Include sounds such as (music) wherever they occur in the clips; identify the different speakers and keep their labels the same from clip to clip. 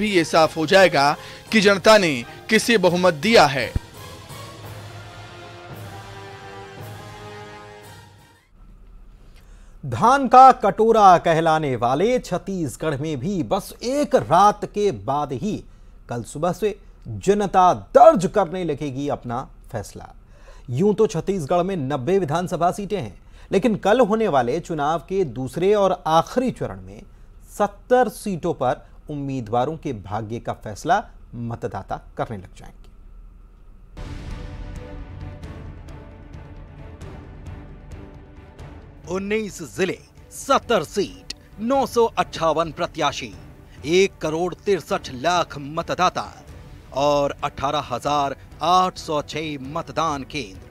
Speaker 1: भी ये साफ हो जाएगा कि जनता ने किसे बहुमत दिया है
Speaker 2: धान का कटोरा कहलाने वाले छत्तीसगढ़ में भी बस एक रात के बाद ही कल सुबह से जनता दर्ज करने लगेगी अपना फैसला यूं तो छत्तीसगढ़ में 90 विधानसभा सीटें हैं लेकिन कल होने वाले चुनाव के दूसरे और आखिरी चरण में 70 सीटों पर उम्मीदवारों के भाग्य का फैसला मतदाता करने लग जाएंगे उन्नीस जिले सत्तर सीट नौ सौ अट्ठावन प्रत्याशी एक करोड़ तिरसठ लाख मतदाता और अठारह हजार आठ सौ छह मतदान केंद्र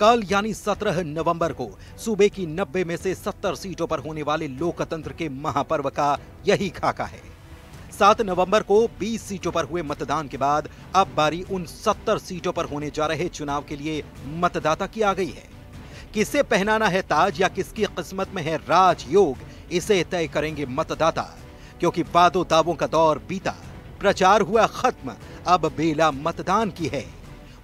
Speaker 2: कल यानी 17 नवंबर को सूबे की 90 में से 70 सीटों पर होने वाले लोकतंत्र के महापर्व का यही खाका है सात नवंबर को 20 सीटों पर हुए मतदान के बाद अब बारी उन 70 सीटों पर होने जा रहे चुनाव के लिए मतदाता की आ गई है किसे पहनाना है ताज या किसकी किस्मत में है राजयोग इसे तय करेंगे मतदाता क्योंकि वादों दावों का दौर बीता प्रचार हुआ खत्म अब बेला मतदान की है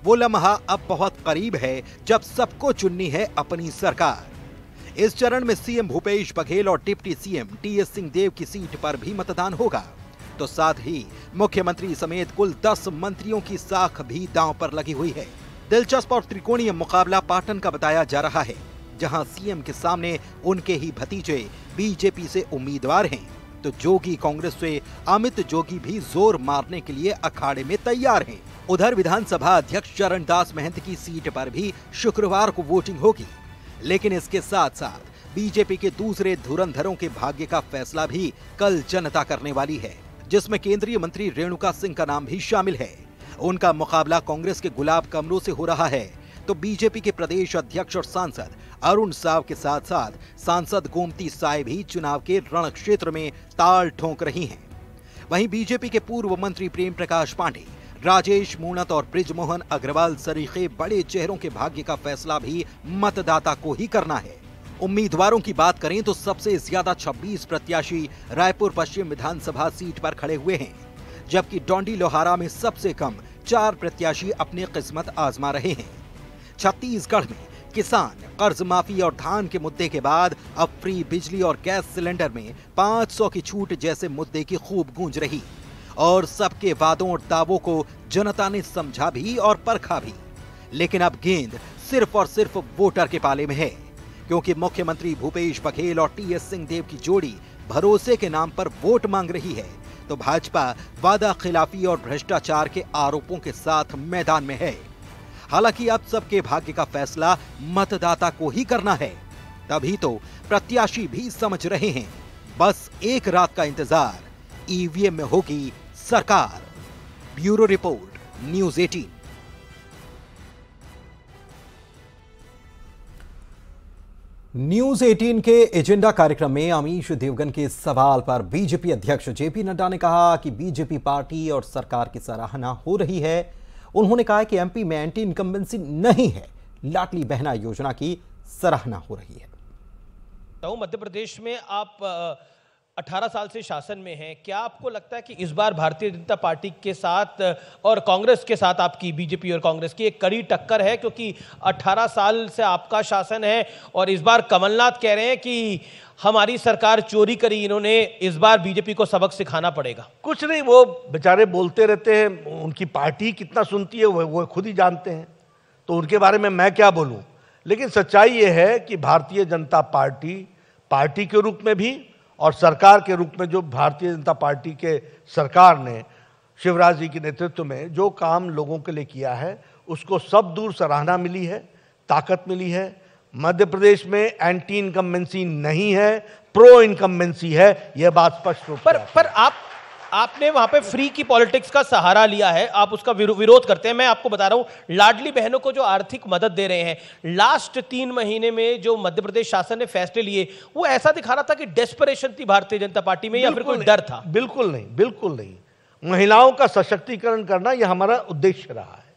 Speaker 2: वो लम्हा अब बहुत करीब है जब सबको चुननी है अपनी सरकार इस चरण में सीएम भूपेश बघेल और डिप्टी सीएम टीएस सिंहदेव की सीट पर भी मतदान होगा तो साथ ही मुख्यमंत्री समेत कुल दस मंत्रियों की साख भी दांव पर लगी हुई है दिलचस्प और त्रिकोणीय मुकाबला पाटन का बताया जा रहा है जहां सीएम के सामने उनके ही भतीजे बीजेपी से उम्मीदवार हैं तो जोगी कांग्रेस से अमित जोगी भी जोर मारने के लिए अखाड़े में तैयार हैं उधर विधानसभा अध्यक्ष चरण दास महंत की सीट पर भी शुक्रवार को वोटिंग होगी लेकिन इसके साथ साथ बीजेपी के दूसरे धुरंधरों के भाग्य का फैसला भी कल जनता करने वाली है जिसमें केंद्रीय मंत्री रेणुका सिंह का नाम भी शामिल है उनका मुकाबला कांग्रेस के गुलाब कमरों से हो रहा है तो बीजेपी के प्रदेश अध्यक्ष और सांसद अरुण साव के साथ साथ सांसद गोमती साय भी चुनाव के रण क्षेत्र में ताल ठोंक रही हैं वहीं बीजेपी के पूर्व मंत्री प्रेम प्रकाश पांडे राजेश मूणत और ब्रिजमोहन अग्रवाल सरीखे बड़े चेहरों के भाग्य का फैसला भी मतदाता को ही करना है उम्मीदवारों की बात करें तो सबसे ज्यादा 26 प्रत्याशी रायपुर पश्चिम विधानसभा सीट पर खड़े हुए हैं जबकि डोंडी लोहारा में सबसे कम चार प्रत्याशी अपनी किस्मत आजमा रहे हैं छत्तीसगढ़ में किसान कर्ज माफी और धान के मुद्दे के बाद अब फ्री बिजली और गैस सिलेंडर में 500 की छूट जैसे मुद्दे की खूब गूंज रही और सबके वादों और दावों को जनता ने समझा भी और परखा भी लेकिन अब गेंद सिर्फ और सिर्फ वोटर के पाले में है क्योंकि मुख्यमंत्री भूपेश बघेल और टी एस सिंहदेव की जोड़ी भरोसे के नाम पर वोट मांग रही है तो भाजपा वादा खिलाफी और भ्रष्टाचार के आरोपों के साथ मैदान में है हालांकि अब सबके भाग्य का फैसला मतदाता को ही करना है तभी तो प्रत्याशी भी समझ रहे हैं बस एक रात का इंतजार ईवीएम में होगी सरकार bureau report news eighteen news 18 के एजेंडा कार्यक्रम में अमीश देवगन के सवाल पर बीजेपी अध्यक्ष जेपी नड्डा ने कहा कि बीजेपी पार्टी और सरकार की सराहना हो रही है उन्होंने कहा कि एमपी में एंटी इनकम्बेंसी नहीं है लाटली बहना योजना की सराहना हो रही है
Speaker 1: तो मध्य प्रदेश में आप 18 साल से शासन में हैं क्या आपको लगता है कि इस बार भारतीय जनता पार्टी के साथ और कांग्रेस के साथ आपकी बीजेपी और कांग्रेस की एक कड़ी टक्कर है क्योंकि 18 साल से आपका शासन है और इस बार कमलनाथ कह रहे हैं कि हमारी सरकार चोरी करी इन्होंने इस बार बीजेपी को सबक सिखाना पड़ेगा कुछ नहीं वो बेचारे बोलते रहते हैं उनकी पार्टी कितना सुनती है वो, वो खुद ही जानते हैं
Speaker 2: तो उनके बारे में मैं क्या बोलूँ लेकिन सच्चाई ये है कि भारतीय जनता पार्टी पार्टी के रूप में भी और सरकार के रूप में जो भारतीय जनता पार्टी के सरकार ने शिवराज जी के नेतृत्व में जो काम लोगों के लिए किया है उसको सब दूर सराहना मिली है ताकत मिली है मध्य प्रदेश में एंटी इनकम्बेंसी नहीं
Speaker 1: है प्रो इनकम्बेंसी है यह बात स्पष्ट रूप पर पर आप आपने वहां पे फ्री की पॉलिटिक्स का सहारा लिया है आप उसका विरोध करते हैं मैं आपको बता रहा हूं लाडली बहनों को जो आर्थिक मदद दे रहे हैं लास्ट तीन महीने में जो मध्य प्रदेश शासन ने फैसले लिए वो ऐसा दिखा रहा था कि डेस्परेशन थी भारतीय जनता पार्टी में या फिर कोई डर था बिल्कुल नहीं बिल्कुल
Speaker 2: नहीं महिलाओं का सशक्तिकरण करना यह हमारा उद्देश्य रहा है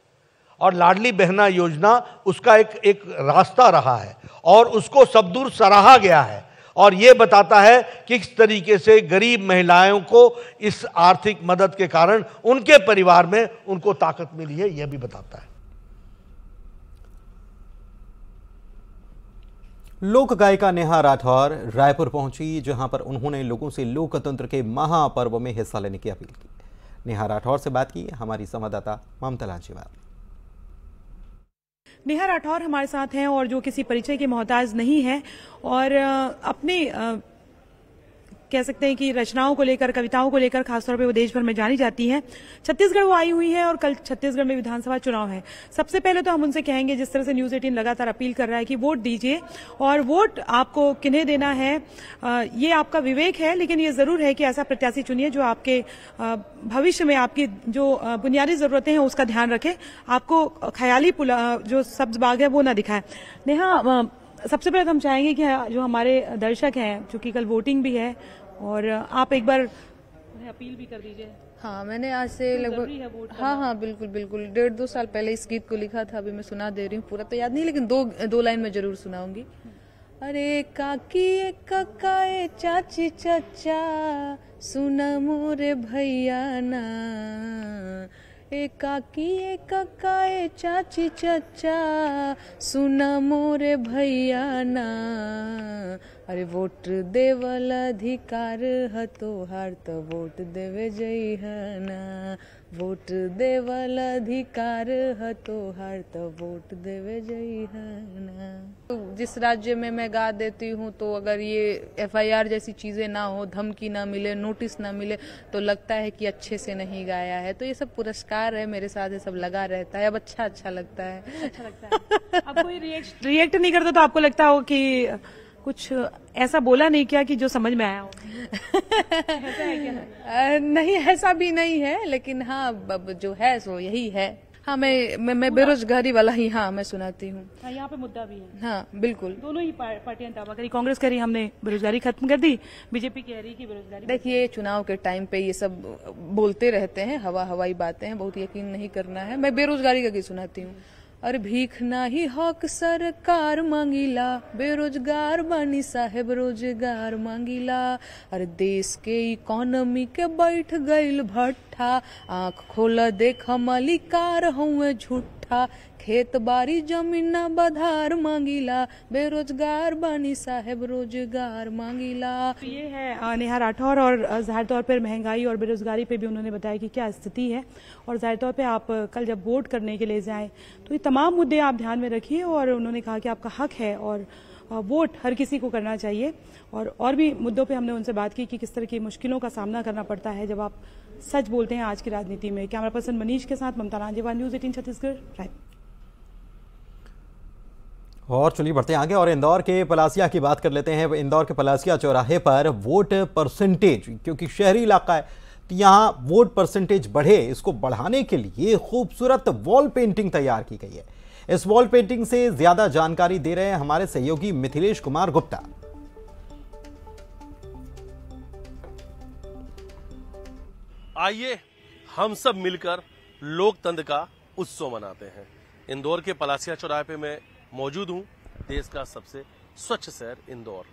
Speaker 2: और लाडली बहना योजना उसका एक एक रास्ता रहा है और उसको सब दूर सराहा गया है और ये बताता है कि किस तरीके से गरीब महिलाओं को इस आर्थिक मदद के कारण उनके परिवार में उनको ताकत मिली है यह भी बताता है लोक गायिका नेहा राठौर रायपुर पहुंची जहां पर उन्होंने लोगों से लोकतंत्र के महापर्व में हिस्सा लेने की अपील की नेहा राठौर से बात की हमारी संवाददाता ममता लांचीवाल
Speaker 3: नेहा राठौर हमारे साथ हैं और जो किसी परिचय के मोहताज नहीं हैं और अपने कह सकते हैं कि रचनाओं को लेकर कविताओं को लेकर खासतौर पर वो देश भर में जानी जाती हैं छत्तीसगढ़ वो आई हुई है और कल छत्तीसगढ़ में विधानसभा चुनाव है सबसे पहले तो हम उनसे कहेंगे जिस तरह से न्यूज एटीन लगातार अपील कर रहा है कि वोट दीजिए और वोट आपको किन्हें देना है ये आपका विवेक है लेकिन ये जरूर है कि ऐसा प्रत्याशी चुनिए जो आपके भविष्य में आपकी जो बुनियादी जरूरतें हैं उसका ध्यान रखे आपको ख्याली जो सब्ज बाग है वो ना दिखाए नेहा सबसे पहले तो हम चाहेंगे कि जो हमारे दर्शक हैं चूंकि कल वोटिंग भी है और आप एक बार अपील भी कर दीजिए
Speaker 4: हाँ मैंने आज से लगभग हाँ हाँ बिल्कुल बिल्कुल डेढ़ दो साल पहले इस गीत को लिखा था अभी मैं सुना दे रही हूँ पूरा तो याद नहीं लेकिन दो दो लाइन में जरूर सुनाऊंगी अरे काकी कक्का ए चाची चचा सुना मोरे भैया ना एकाकी एक काए चाची चचा सुना मोरे भैया ना अरे वोट देवल अधिकार तो हार तो वोट देवे ना वोट देवल अधिकार है तो हर तो वोट देवे जई है तो जिस राज्य में मैं गा देती हूँ तो अगर ये एफआईआर जैसी चीज़ें ना हो धमकी ना मिले नोटिस ना मिले तो लगता है कि अच्छे से नहीं गाया है तो ये सब पुरस्कार है मेरे साथ ये सब लगा रहता है अब अच्छा अच्छा लगता है अच्छा लगता
Speaker 3: है अब कोई रिएक्ट रिएक्ट नहीं करता तो आपको लगता हो कि कुछ ऐसा बोला नहीं क्या कि जो समझ में आया हो (laughs) नहीं ऐसा भी नहीं
Speaker 4: है लेकिन हाँ जो है सो यही है हाँ मैं मैं, मैं बेरोजगारी वाला ही हाँ मैं सुनाती हूँ
Speaker 3: हाँ, यहाँ पे मुद्दा भी है हाँ बिल्कुल दोनों ही पार्टियां दावा करी
Speaker 4: कांग्रेस कह रही हमने बेरोजगारी खत्म कर दी
Speaker 3: बीजेपी कह रही की बेरोजगारी देखिए
Speaker 4: चुनाव के टाइम पे ये सब बोलते रहते हैं हवा हवाई बातें हैं बहुत यकीन नहीं करना है मैं बेरोजगारी का की सुनाती हूँ और भीख ना ही हक सरकार मांगिला बेरोजगार बानी साहेब रोजगार मांगिला और देश के इकोनॉमी के बैठ गई भट झूठा आँख खोल देख मलिकार हूँ झूठा खेत बारी जमीन बधार मांगीला बेरोजगार बनी साहेब रोजगार
Speaker 3: मांगीला तो ये है नेहा राठौर और जाहिर तौर पर महंगाई और बेरोजगारी पे भी उन्होंने बताया कि क्या स्थिति है और जाहिर तौर पे आप कल जब वोट करने के लिए जाएं तो ये तमाम मुद्दे आप ध्यान में रखिए और उन्होंने कहा कि आपका हक है और वोट हर किसी को करना चाहिए और और भी मुद्दों पे हमने उनसे बात की कि किस तरह की मुश्किलों का सामना करना पड़ता है जब आप सच बोलते हैं आज की राजनीति में कैमरा पर्सन मनीष के साथ ममता रांजेवाल न्यूज एटीन छत्तीसगढ़ रायपुर
Speaker 2: और चलिए बढ़ते हैं आगे और इंदौर के पलासिया की बात कर लेते हैं इंदौर के पलासिया चौराहे पर वोट परसेंटेज क्योंकि शहरी इलाका है तो यहाँ वोट परसेंटेज बढ़े इसको बढ़ाने के लिए खूबसूरत वॉल पेंटिंग तैयार की गई है इस वॉल पेंटिंग से ज़्यादा जानकारी दे रहे हैं हमारे सहयोगी मिथिलेश कुमार गुप्ता
Speaker 1: आइए हम सब मिलकर लोकतंत्र का उत्सव मनाते हैं इंदौर के पलासिया चौराहे पे मैं मौजूद हूँ देश का सबसे स्वच्छ शहर इंदौर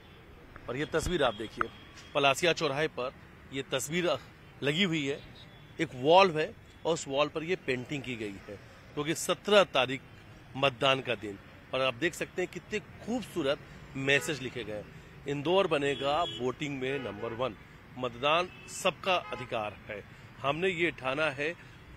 Speaker 1: और ये तस्वीर आप देखिए पलासिया चौराहे पर ये तस्वीर लगी हुई है एक वॉल है और उस वॉल पर ये पेंटिंग की गई है क्योंकि तो सत्रह तारीख मतदान का दिन और आप देख सकते हैं कितने खूबसूरत मैसेज लिखे गए इंदौर बनेगा वोटिंग में नंबर वन मतदान सबका अधिकार है हमने ये ठाना है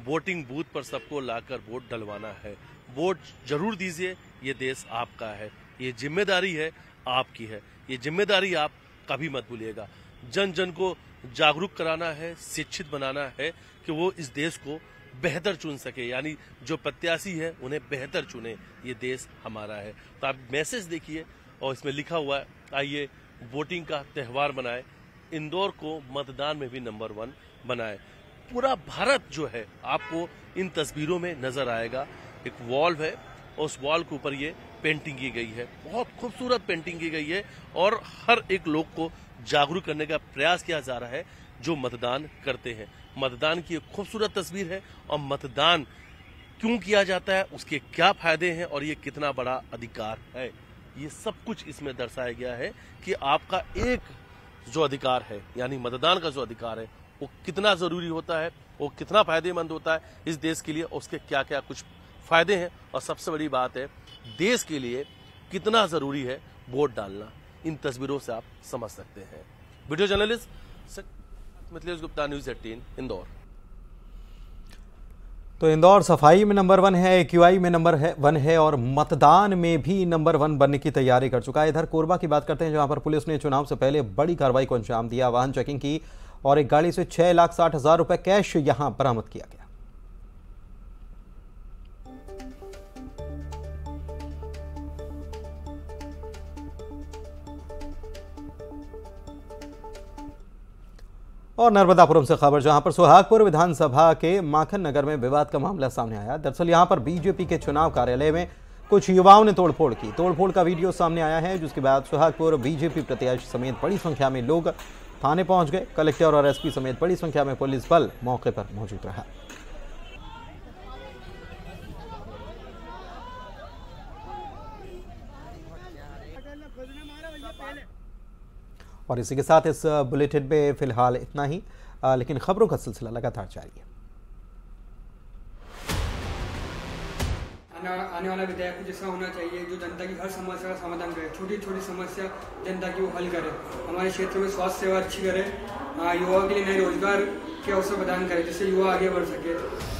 Speaker 1: वोटिंग बूथ पर सबको लाकर वोट डलवाना है वोट जरूर दीजिए ये देश आपका है ये जिम्मेदारी है आपकी है ये जिम्मेदारी आप कभी मत भूलिएगा जन जन को जागरूक कराना है शिक्षित बनाना है कि वो इस देश को बेहतर चुन सके यानी जो प्रत्याशी है उन्हें बेहतर चुने ये देश हमारा है तो आप मैसेज देखिए और इसमें लिखा हुआ है आइए वोटिंग का त्यौहार मनाएं इंदौर को मतदान में भी नंबर वन बनाए पूरा भारत जो है आपको इन तस्वीरों में नजर आएगा एक वॉल्व है उस वॉल के ऊपर ये पेंटिंग की गई है बहुत खूबसूरत पेंटिंग की गई है और हर एक लोग को जागरूक करने का प्रयास किया जा रहा है जो मतदान करते हैं मतदान की एक खूबसूरत तस्वीर है और मतदान क्यों किया जाता है उसके क्या फायदे हैं और ये कितना बड़ा अधिकार है ये सब कुछ इसमें दर्शाया गया है कि आपका एक जो अधिकार है यानी मतदान का जो अधिकार है वो कितना जरूरी होता है वो कितना फायदेमंद होता है इस देश के लिए उसके क्या क्या कुछ फायदे हैं और सबसे बड़ी बात है देश के लिए कितना जरूरी है वोट डालना इन तस्वीरों से आप समझ सकते हैं video journalist Mithilesh Gupta news eighteen Indore
Speaker 2: तो इंदौर सफाई में नंबर वन है एक्यूआई में नंबर है वन है और मतदान में भी नंबर वन बनने की तैयारी कर चुका है इधर कोरबा की बात करते हैं जहां पर पुलिस ने चुनाव से पहले बड़ी कार्रवाई को अंजाम दिया वाहन चेकिंग की और एक गाड़ी से छह लाख साठ हजार रुपए कैश यहां बरामद किया गया और नर्मदापुरम से खबर जहां पर सुहागपुर विधानसभा के माखन नगर में विवाद का मामला सामने आया दरअसल यहां पर बीजेपी के चुनाव कार्यालय में कुछ युवाओं ने तोड़फोड़ की तोड़फोड़ का वीडियो सामने आया है जिसके बाद सुहागपुर बीजेपी प्रत्याशी समेत बड़ी संख्या में लोग थाने पहुंच गए कलेक्टर और एसपी समेत बड़ी संख्या में पुलिस बल मौके पर मौजूद रहा और इसी के साथ इस बुलेटिन में फ़िलहाल इतना ही लेकिन खबरों का सिलसिला लगातार जारी है
Speaker 4: आने वाला विधायक जैसा होना चाहिए जो जनता की हर समस्या का समाधान करे छोटी छोटी समस्या जनता की वो हल करे हमारे क्षेत्र में स्वास्थ्य सेवा अच्छी करे युवाओं के लिए नए रोजगार के अवसर प्रदान करे जिससे युवा आगे बढ़ सके